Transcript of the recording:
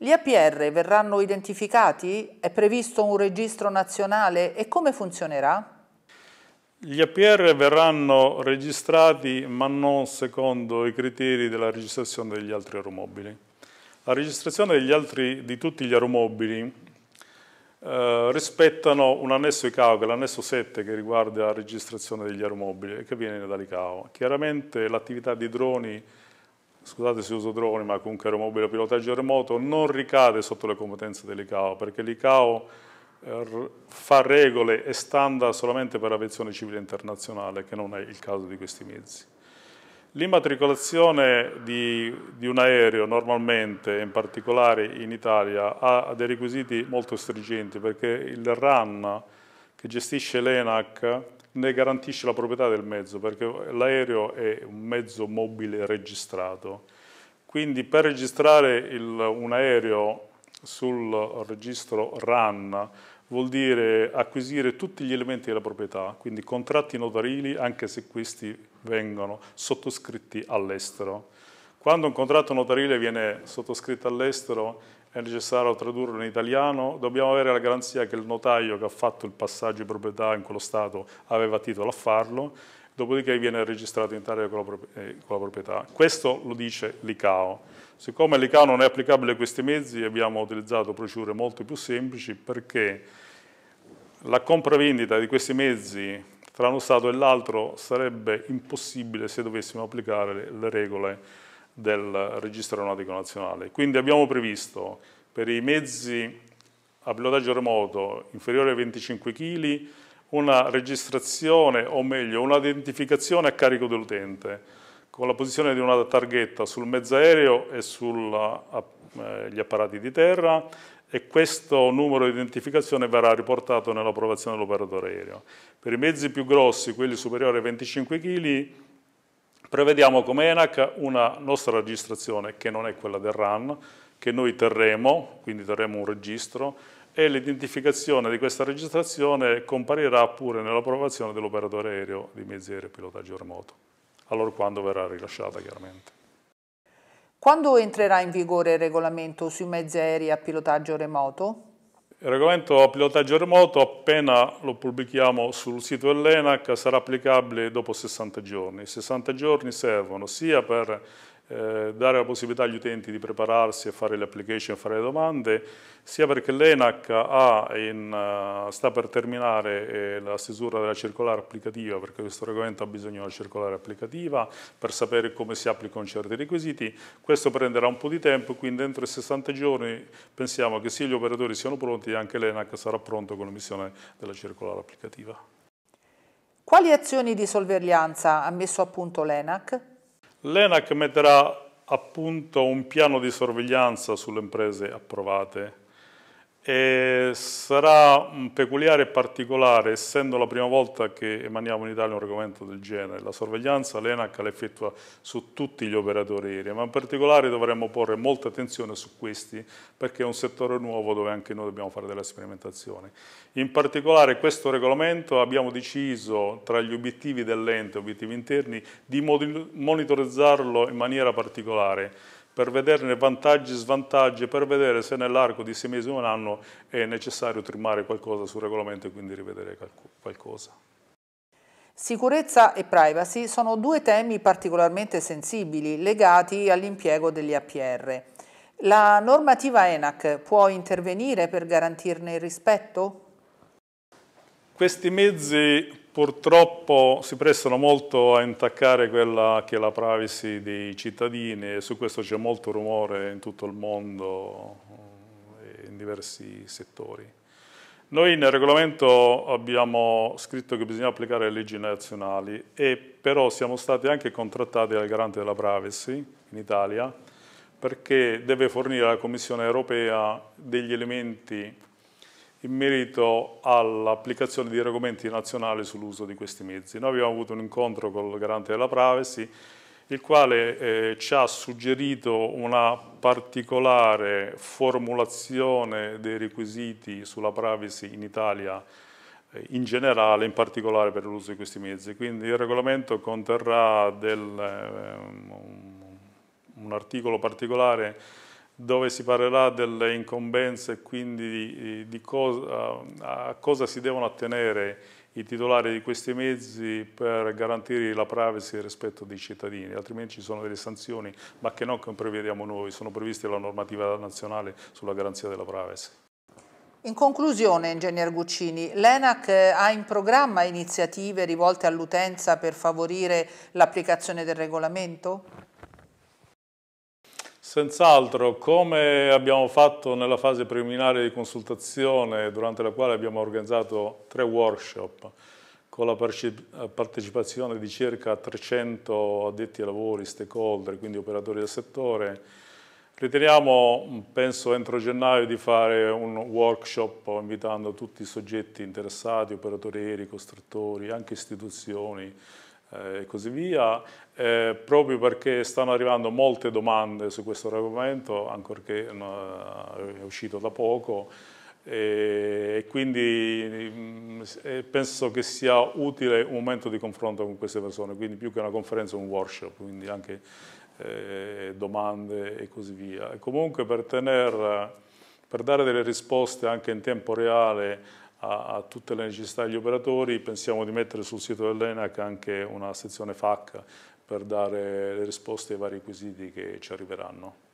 Gli APR verranno identificati? È previsto un registro nazionale e come funzionerà? Gli APR verranno registrati ma non secondo i criteri della registrazione degli altri aeromobili. La registrazione altri, di tutti gli aeromobili eh, rispettano un annesso ICAO, che è l'annesso 7 che riguarda la registrazione degli aeromobili e che viene dall'ICAO. Chiaramente l'attività di droni scusate se uso droni, ma comunque aeromobile pilotaggio remoto, non ricade sotto le competenze dell'ICAO, perché l'ICAO eh, fa regole e standard solamente per aviazione civile internazionale, che non è il caso di questi mezzi. L'immatricolazione di, di, un aereo normalmente, in particolare in Italia, ha dei requisiti molto stringenti perché il RAN che gestisce l'ENAC ne garantisce la proprietà del mezzo, perché l'aereo è un mezzo mobile registrato. Quindi per registrare il, un aereo sul registro RAN vuol dire acquisire tutti gli elementi della proprietà, quindi contratti notarili anche se questi vengono sottoscritti all'estero. Quando un contratto notarile viene sottoscritto all'estero è necessario tradurlo in italiano, dobbiamo avere la garanzia che il notaio che ha fatto il passaggio di proprietà in quello Stato aveva titolo a farlo, dopodiché viene registrato in Italia eh, con la proprietà. Questo lo dice l'ICAO. Siccome l'ICAO non è applicabile a questi mezzi, abbiamo utilizzato procedure molto più semplici perché la compravendita di questi mezzi tra uno Stato e l'altro sarebbe impossibile se dovessimo applicare le regole del registro aeronautico nazionale. Quindi abbiamo previsto per i mezzi a pilotaggio remoto inferiore ai 25 kg una registrazione o meglio un'identificazione a carico dell'utente con la posizione di una targhetta sul mezzo aereo e sugli eh, apparati di terra e questo numero di identificazione verrà riportato nell'approvazione dell'operatore aereo. Per i mezzi più grossi, quelli superiori ai 25 kg, Prevediamo come ENAC una nostra registrazione che non è quella del RAN, che noi terremo, quindi terremo un registro, e l'identificazione di questa registrazione comparirà pure nell'approvazione dell'operatore aereo di mezzi aereo pilotaggio remoto, allora quando verrà rilasciata chiaramente. Quando entrerà in vigore il regolamento sui mezzi aerei a pilotaggio remoto? Il regolamento a pilotaggio remoto, appena lo pubblichiamo sul sito dell'ENAC, sarà applicabile dopo 60 giorni. I 60 giorni servono sia per eh, dare la possibilità agli utenti di prepararsi a fare le application, a fare le domande, sia perché l'ENAC eh, sta per terminare eh, la stesura della circolare applicativa, perché questo regolamento ha bisogno della circolare applicativa, per sapere come si applicano certi requisiti, questo prenderà un po' di tempo, quindi entro i 60 giorni pensiamo che sia gli operatori siano pronti e anche l'ENAC sarà pronto con l'emissione della circolare applicativa. Quali azioni di sorveglianza ha messo a punto l'ENAC? L'ENAC metterà a punto un piano di sorveglianza sulle imprese approvate e sarà peculiare e particolare, essendo la prima volta che emaniamo in Italia un regolamento del genere. La sorveglianza l'ENAC la effettua su tutti gli operatori aerei, ma in particolare dovremmo porre molta attenzione su questi, perché è un settore nuovo dove anche noi dobbiamo fare della sperimentazione. In particolare questo regolamento abbiamo deciso, tra gli obiettivi dell'ente, obiettivi interni, di monitorizzarlo in maniera particolare per vederne vantaggi e svantaggi, per vedere se nell'arco di sei mesi o un anno è necessario trimare qualcosa sul regolamento e quindi rivedere qualcosa. Sicurezza e privacy sono due temi particolarmente sensibili legati all'impiego degli APR. La normativa ENAC può intervenire per garantirne il rispetto? Questi mezzi purtroppo si prestano molto a intaccare quella che è la privacy dei cittadini e su questo c'è molto rumore in tutto il mondo, e eh, in diversi settori. Noi nel regolamento abbiamo scritto che bisogna applicare le leggi nazionali e però siamo stati anche contrattati dal garante della privacy in Italia perché deve fornire alla Commissione europea degli elementi in merito all'applicazione di regolamenti nazionali sull'uso di questi mezzi. Noi abbiamo avuto un incontro con il garante della privacy, il quale eh, ci ha suggerito una particolare formulazione dei requisiti sulla privacy in Italia eh, in generale, in particolare per l'uso di questi mezzi. Quindi il regolamento conterrà del, eh, un articolo particolare dove si parlerà delle incombenze e quindi cosa, a cosa si devono attenere i titolari di questi mezzi per garantire la privacy e il rispetto dei cittadini, altrimenti ci sono delle sanzioni, ma che non prevediamo noi, sono previste dalla normativa nazionale sulla garanzia della privacy. In conclusione, Ingegner Guccini, l'ENAC eh, ha in programma iniziative rivolte all'utenza per favorire l'applicazione del regolamento? Senz'altro, come abbiamo fatto nella fase preliminare di consultazione, durante la quale abbiamo organizzato tre workshop con la partecipazione di circa 300 addetti ai lavori, stakeholder, quindi operatori del settore, riteniamo, penso entro gennaio, di fare un workshop invitando tutti i soggetti interessati, operatori aerei, costruttori, anche istituzioni, eh, e così via, eh, proprio perché stanno arrivando molte domande su questo argomento, ancorché eh, è uscito da poco, e quindi mm, eh, penso che sia utile un momento di confronto con queste persone, quindi più che una conferenza un workshop, quindi anche domande e così via. E comunque per, tener, per dare delle risposte anche in tempo reale a, a, tutte le necessità degli operatori, pensiamo di mettere sul sito dell'ENAC anche una sezione FAC per dare le risposte ai vari quesiti che ci arriveranno.